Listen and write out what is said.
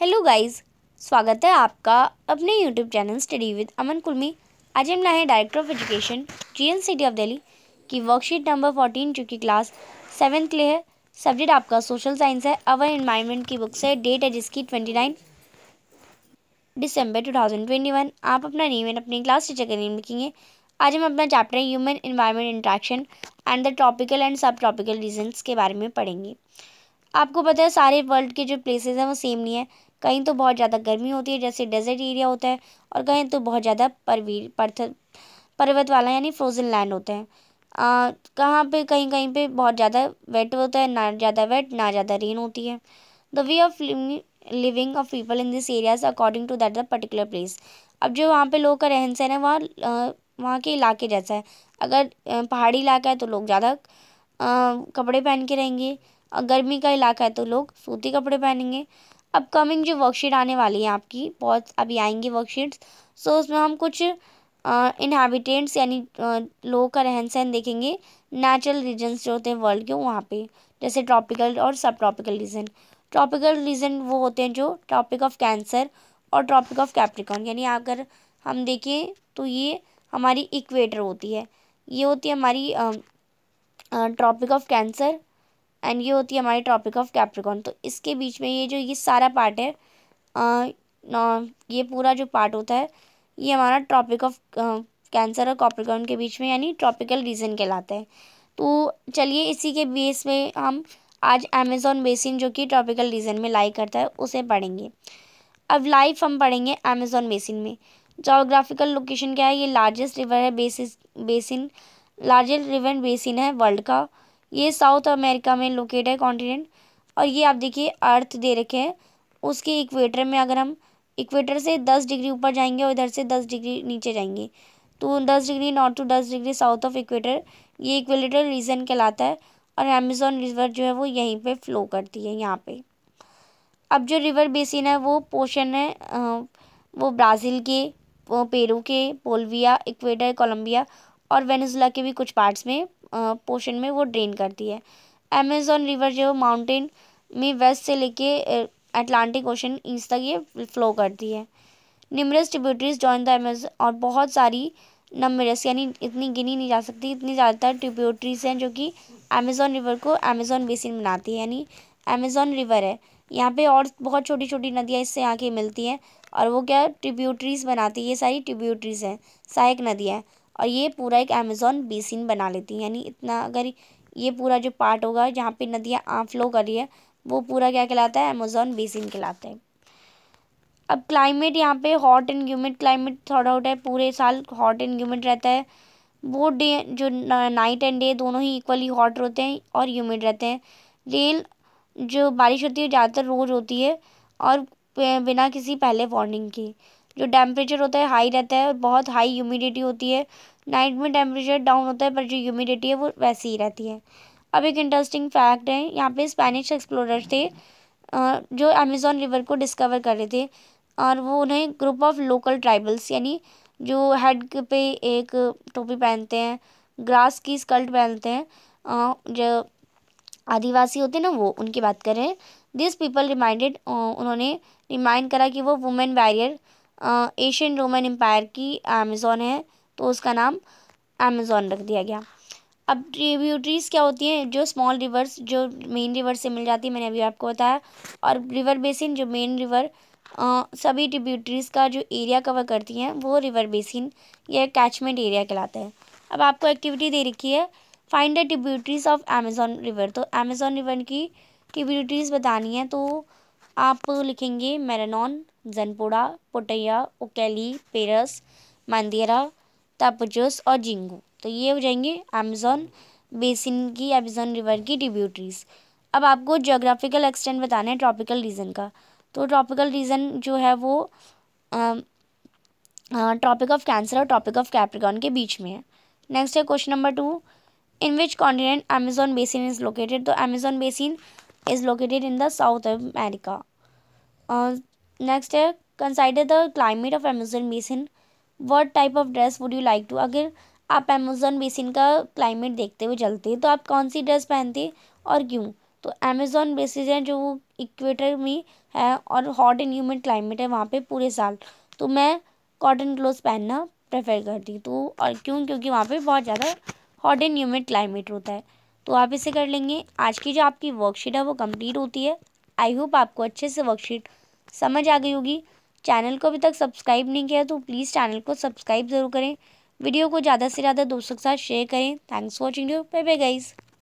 hello guys स्वागत है आपका अपने YouTube channel study with Aman Kulmi आज हम लाए director of education G city of Delhi की वर्कशीट नंबर फोर्टीन जो कि क्लास सेवन्थ के लिए है सब्जेक्ट आपका सोशल साइंस है अवर इन्वायरमेंट की बुक्स है डेट है जिसकी twenty nine December two thousand twenty one आप अपना नेम एंड अपनी क्लास टीचर का नेम लिखेंगे आज हम अपना chapter human environment interaction and the tropical and subtropical regions के बारे में पढ़ेंगे आपको पता है सारे वर्ल्ड के जो प्लेसेस हैं वो सेम नहीं है कहीं तो बहुत ज़्यादा गर्मी होती है जैसे डेजर्ट एरिया होता है और कहीं तो बहुत ज़्यादा परवीर पर्थ पर्वत वाला यानी फ्रोज़न लैंड होता है कहाँ पे कहीं कहीं पे बहुत ज़्यादा वेट होता है ना ज़्यादा वेट ना ज़्यादा रेन होती है the way of living of people in this areas according to that the particular place अब जो वहाँ पे लोगों का रहन सहन है वहाँ वहाँ के इलाके जैसा है अगर पहाड़ी इलाका है तो लोग ज़्यादा कपड़े पहन के रहेंगे गर्मी का इलाका है तो लोग सूती कपड़े पहनेंगे अपकमिंग जो वर्कशीट आने वाली है आपकी बहुत अभी आएंगी वर्कशीट्स सो उसमें हम कुछ इनहेबिटेंट्स यानी लोगों का रहन सहन देखेंगे नेचुरल रीजन्स जो होते हैं वर्ल्ड के वहाँ पे जैसे ट्रॉपिकल और सब ट्रॉपिकल रीजन ट्रॉपिकल रीजन वो होते हैं जो ट्रॉपिक ऑफ कैंसर और ट्रॉपिक ऑफ कैप्रिकॉन यानी अगर हम देखें तो ये हमारी इक्वेटर होती है ये होती है हमारी ट्रॉपिक ऑफ कैंसर एंड ये होती है हमारी ट्रॉपिक ऑफ कैप्रिकॉन तो इसके बीच में ये जो ये सारा पार्ट है आ, ये पूरा जो पार्ट होता है ये हमारा ट्रॉपिक ऑफ कैंसर और कॉप्रिकॉन के बीच में यानी ट्रॉपिकल रीजन कहलाता है तो चलिए इसी के बेस में हम आज अमेज़ोन बेसिन जो कि ट्रॉपिकल रीजन में लाई करता है उसे पढ़ेंगे अब लाइफ हम पढ़ेंगे अमेज़ोन बेसिन में जोग्राफिकल लोकेशन क्या है ये लार्जेस्ट रिवर है basis basin largest river basin है वर्ल्ड का ये साउथ अमेरिका में लोकेट है कॉन्टिनेंट और ये आप देखिए अर्थ दे रखे हैं उसके इक्वेटर में अगर हम इक्वेटर से दस डिग्री ऊपर जाएंगे और इधर से दस डिग्री नीचे जाएंगे तो दस डिग्री नॉर्थ टू दस डिग्री साउथ ऑफ इक्वेटर ये इक्वेटर रीजन कहलाता है और अमेजोन रिवर जो है वो यहीं पे फ्लो करती है यहाँ पे अब जो रिवर बेसिन है वो पोशन है वो ब्राज़ील के पेरू के पोलविया इक्वेटर कोलम्बिया और वेनेजुला के भी कुछ पार्ट्स में पोर्शन में वो ड्रेन करती है अमेजोन रिवर जो माउंटेन में वेस्ट से लेके अटलांटिक ओशन ईस्ट तक ये फ्लो करती है numerous tributaries join the Amazon और बहुत सारी नमरस यानी इतनी गिनी नहीं जा सकती इतनी ज़्यादातर ट्रिब्यूटरीज हैं जो कि अमेज़ोन रिवर को अमेज़ोन बेसिन बनाती है यानी अमेज़ोन रिवर है यहाँ पे और बहुत छोटी छोटी नदियाँ इससे आके मिलती हैं और वो क्या ट्रिब्यूटरीज बनाती है ये सारी ट्रिब्यूटरीज हैं सहायक नदियाँ और ये पूरा एक अमेज़ोन बेसिन बना लेती हैं यानी इतना अगर ये पूरा जो पार्ट होगा जहाँ पे नदियाँ आंफ्लो फ्लो कर रही है वो पूरा क्या कहलाता है अमेज़ोन बेसिन कहलाता है अब क्लाइमेट यहाँ पे हॉट एंड ह्यूमिड क्लाइमेट थोड़ा आउट है पूरे साल हॉट एंड ह्यूमिड रहता है वो डे जो नाइट एंड डे दोनों ही इक्वली हॉट होते हैं और ह्यूमिड रहते हैं रेन जो बारिश होती है ज़्यादातर रोज़ होती है और बिना किसी पहले वार्निंग की जो टेम्परेचर होता है हाई रहता है बहुत हाई ह्यूमिडिटी होती है नाइट में टेम्परेचर डाउन होता है पर जो ह्यूमिडिटी है वो वैसी ही रहती है अब एक इंटरेस्टिंग फैक्ट है यहाँ पे स्पेनिश एक्सप्लोरर थे जो अमेज़ोन रिवर को डिस्कवर कर रहे थे और वो उन्हें ग्रुप ऑफ लोकल ट्राइबल्स यानी जो हेड पे एक टोपी पहनते हैं ग्रास की स्कर्ट पहनते हैं जो आदिवासी होते हैं ना वो उनकी बात कर रहे हैं दिस पीपल रिमाइंडेड उन्होंने रिमाइंड करा कि वो women warrior Asian Roman empire की अमेज़ोन है तो उसका नाम अमेज़ोन रख दिया गया अब ट्रिब्यूटरीज क्या होती हैं जो स्मॉल रिवर्स जो मेन रिवर से मिल जाती है मैंने अभी आपको बताया और रिवर बेसिन जो मेन रिवर सभी ट्रिब्यूटरीज का जो एरिया कवर करती हैं वो रिवर बेसिन या कैचमेंट एरिया कहलाता है अब आपको एक्टिविटी दे रखी है find the tributaries of Amazon river तो अमेजोन रिवर की ट्रिब्यूटरीज बतानी है तो आप लिखेंगे मेरानॉन जनपुड़ा पोटैया ओकेली पेरस मंदेरा तापजोस और जिंगू तो ये हो जाएंगे अमेजोन बेसिन की अमेजोन रिवर की ट्रिब्यूटरीज अब आपको जोग्राफिकल एक्सटेंट बताना है ट्रॉपिकल रीजन का तो ट्रॉपिकल रीजन जो है वो ट्रॉपिक ऑफ कैंसर और ट्रॉपिक ऑफ कैप्रिकॉन के बीच में है नेक्स्ट है question number two in which continent Amazon basin is located तो Amazon basin is located in the South America next है consider the climate of Amazon basin what type of dress would you like to अगर आप Amazon basin का climate देखते हुए चलते हैं तो आप कौन सी ड्रेस पहनते और क्यों तो अमेजोन बेसिस है जो इक्वेटर में है और हॉट एंड ह्यूमिड क्लाइमेट है वहाँ पे पूरे साल तो मैं कॉटन क्लोथ पहनना प्रेफर करती तो और क्यों क्योंकि वहाँ पे बहुत ज़्यादा हॉट एंड ह्यूमिड क्लाइमेट होता है तो आप इसे कर लेंगे आज की जो आपकी वर्कशीट है वो कम्प्लीट होती है आई होप आपको अच्छे से वर्कशीट समझ आ गई होगी चैनल को अभी तक सब्सक्राइब नहीं किया तो प्लीज़ चैनल को सब्सक्राइब ज़रूर करें वीडियो को ज़्यादा से ज़्यादा दोस्तों के साथ शेयर करें thanks for watching bye bye guys